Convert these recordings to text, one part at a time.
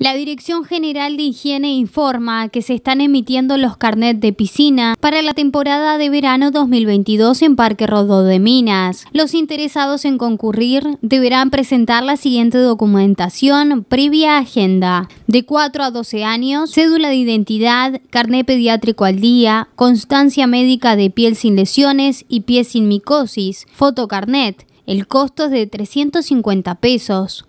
La Dirección General de Higiene informa que se están emitiendo los carnets de piscina para la temporada de verano 2022 en Parque Rodó de Minas. Los interesados en concurrir deberán presentar la siguiente documentación previa agenda. De 4 a 12 años, cédula de identidad, carnet pediátrico al día, constancia médica de piel sin lesiones y pie sin micosis, fotocarnet. El costo es de 350 pesos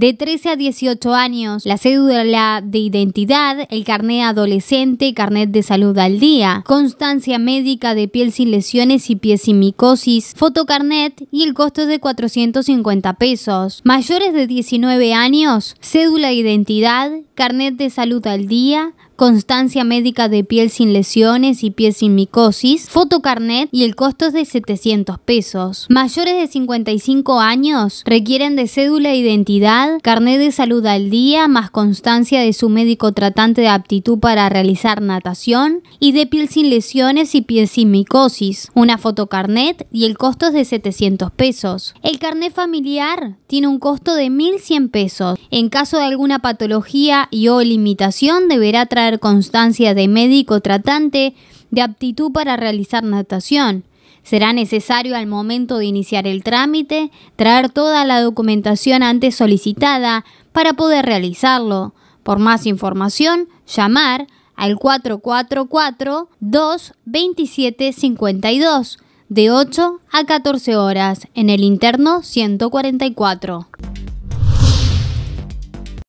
de 13 a 18 años, la cédula de identidad, el carnet adolescente, carnet de salud al día, constancia médica de piel sin lesiones y pies sin micosis, fotocarnet y el costo es de 450 pesos. Mayores de 19 años, cédula de identidad, carnet de salud al día, constancia médica de piel sin lesiones y piel sin micosis, fotocarnet y el costo es de 700 pesos. Mayores de 55 años requieren de cédula de identidad, carnet de salud al día, más constancia de su médico tratante de aptitud para realizar natación y de piel sin lesiones y piel sin micosis, una fotocarnet y el costo es de 700 pesos. El carnet familiar tiene un costo de 1.100 pesos. En caso de alguna patología y o limitación deberá traer constancia de médico tratante de aptitud para realizar natación. Será necesario al momento de iniciar el trámite traer toda la documentación antes solicitada para poder realizarlo. Por más información, llamar al 444-227-52 de 8 a 14 horas en el interno 144.